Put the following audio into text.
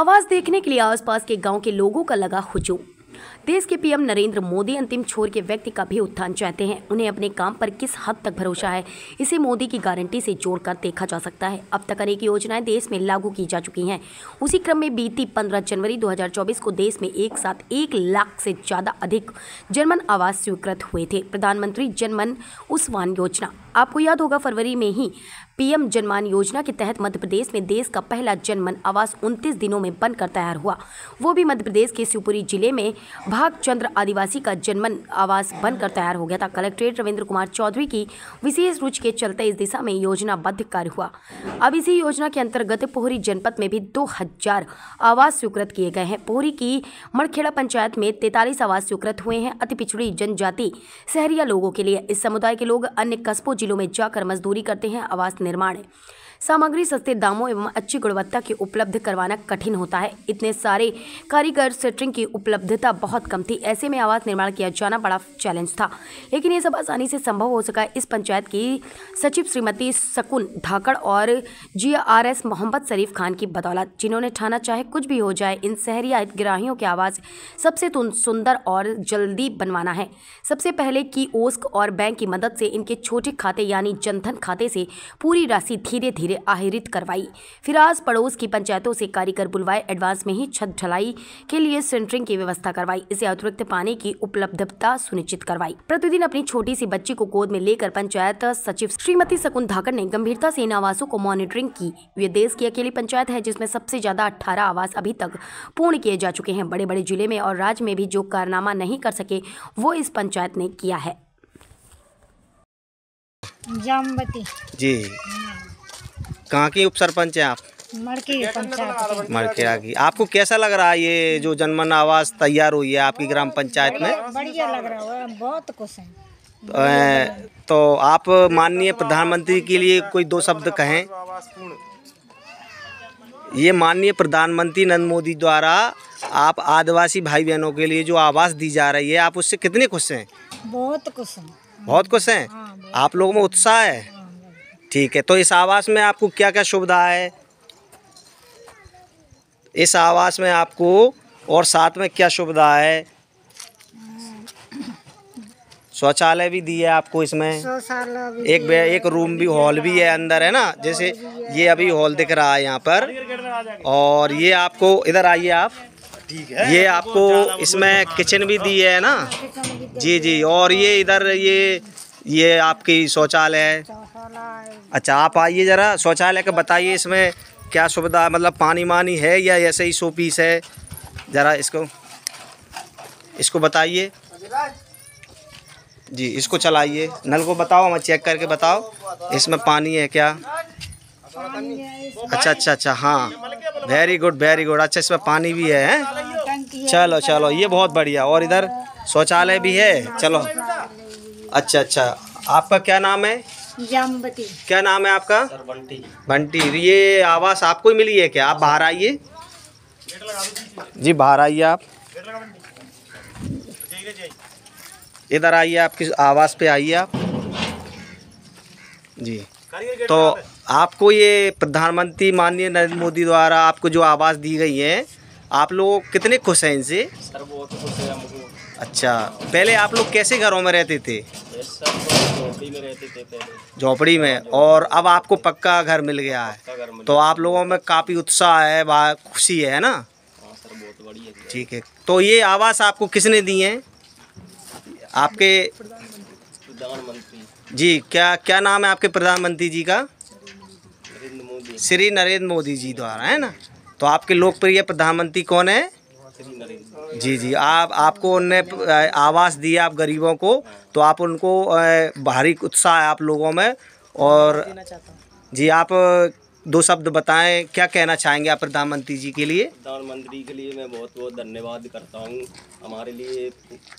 आवाज देखने के लिए आसपास के गांव के लोगों का लगा हुजूम देश के पीएम नरेंद्र मोदी अंतिम छोर के व्यक्ति का भी उत्थान चाहते हैं उन्हें अपने काम पर किस हद तक भरोसा है इसे मोदी की गारंटी से जोड़कर देखा जा सकता है अब तक अनेक योजनाएं देश में लागू की जा चुकी हैं उसी क्रम में बीती 15 जनवरी 2024 को देश में एक साथ एक लाख से ज़्यादा अधिक जनमन आवास स्वीकृत हुए थे प्रधानमंत्री जनमन उस्वान योजना आपको याद होगा फरवरी में ही पीएम जनमान योजना के तहत मध्य प्रदेश में देश का पहला जनमन आवास 29 दिनों में बनकर तैयार हुआ वो भी मध्य प्रदेश के शिवपुरी जिले में भागचंद्र आदिवासी का जनमन आवास बनकर तैयार हो गया था कलेक्ट्रेट रविंद्र कुमार चौधरी की विशेष रुचि के चलते इस दिशा में योजनाबद्ध कार्य हुआ अब इसी योजना के अंतर्गत पोहरी जनपद में भी दो आवास स्वीकृत किए गए हैं पोहरी की मड़खेड़ा पंचायत में तैतालीस आवास स्वीकृत हुए हैं अति पिछड़ी जनजाति शहरिया लोगों के लिए इस समुदाय के लोग अन्य कस्बों जिलों में जाकर मजदूरी करते हैं आवास निर्माण सामग्री सस्ते दामों एवं अच्छी गुणवत्ता की उपलब्ध करवाना कठिन होता है इतने सारे कारीगर सेटरिंग की उपलब्धता बहुत कम थी ऐसे में आवास निर्माण किया जाना बड़ा चैलेंज था लेकिन ये सब आसानी से संभव हो सका इस पंचायत की सचिव श्रीमती सकुन धाकड़ और G R S Mohammad Sharif Khan की बदौलत जिन्होंने ठाना चाहे कुछ भी हो जाए इन शहरी हितग्राहियों की आवाज़ सबसे सुंदर और जल्दी बनवाना है सबसे पहले की ओस्क और बैंक की मदद से इनके छोटे खाते यानी जनधन खाते से पूरी राशि धीरे धीरे तस्वीरें आहरित करवाई फिर आज पड़ोस की पंचायतों से कारीगर बुलवाए एडवांस में ही छत ढलाई के लिए सेंटरिंग की व्यवस्था करवाई इसे अतिरिक्त पानी की उपलब्धता सुनिश्चित करवाई प्रतिदिन अपनी छोटी सी बच्ची को गोद में लेकर पंचायत सचिव श्रीमती शकुन धाकर ने गंभीरता से इन आवासों को मॉनिटरिंग की वे देश की अकेली पंचायत है जिसमें सबसे ज्यादा अठारह आवास अभी तक पूर्ण किए जा चुके हैं बड़े बड़े जिले में और राज्य में भी जो कारनामा नहीं कर सके वो इस पंचायत ने किया है जी कहाँ की उप सरपंच है आप मड़केरा तो की आपको कैसा लग रहा है ये जो जनमन आवास तैयार हुई है आपकी ग्राम पंचायत में बढ़िया लग रहा है बहुत खुश है तो आप माननीय प्रधानमंत्री के लिए कोई दो शब्द कहें ये माननीय प्रधानमंत्री नरेंद्र मोदी द्वारा आप आदिवासी भाई बहनों के लिए जो आवास दी जा रही है आप उससे कितने खुश हैं बहुत खुश हैं बहुत खुश हैं हाँ, आप लोगों में उत्साह है ठीक है तो इस आवास में आपको क्या क्या सुविधा है इस आवास में आपको और साथ में क्या सुविधा है शौचालय भी दिए है आपको इसमें एक एक रूम भी हॉल भी है अंदर है ना जैसे ये अभी हॉल दिख रहा है यहाँ पर और ये आपको इधर आइए आप ये आपको इसमें किचन भी दी है ना जी जी और ये इधर ये ये आपकी शौचालय है अच्छा आप आइए ज़रा शौचालय का बताइए इसमें क्या सुविधा मतलब पानी वानी है या ऐसे ही सो पीस है ज़रा इसको इसको बताइए जी इसको चलाइए नल को बताओ हमें चेक करके बताओ इसमें पानी है क्या अच्छा अच्छा अच्छा हाँ वेरी गुड वेरी गुड अच्छा इसमें पानी भी है, हैं चलो चलो ये बहुत बढ़िया और इधर शौचालय भी है चलो अच्छा अच्छा आपका क्या नाम है जामबती क्या नाम है आपका बंटी बंटी तो ये आवास आपको ही मिली है क्या आप बाहर आइए जी बाहर आइए आप इधर आइए आप किस आवास पे आइए आप जी तो आपको ये प्रधानमंत्री माननीय नरेंद्र मोदी द्वारा आपको जो आवाज़ दी गई है आप लोग कितने खुश हैं इनसे सर बहुत खुश है हमको अच्छा पहले आप लोग कैसे घरों में रहते थे तो झोपड़ी में में और अब आपको पक्का घर मिल गया है तो आप लोगों में काफ़ी उत्साह है खुशी है ना हाँ ठीक है तो ये आवास आपको किसने दिए है आपके प्रधानमंत्री जी क्या क्या नाम है आपके प्रधानमंत्री जी का श्री नरेंद्र मोदी जी द्वारा है ना तो आपके लोकप्रिय प्रधानमंत्री कौन है जी जी आप आपको उनने आवास दिया आप गरीबों को तो आप उनको भारी उत्साह है आप लोगों में और जी आप दो शब्द बताएं क्या कहना चाहेंगे आप प्रधानमंत्री जी के लिए प्रधानमंत्री के लिए मैं बहुत बहुत धन्यवाद करता हूँ हमारे लिए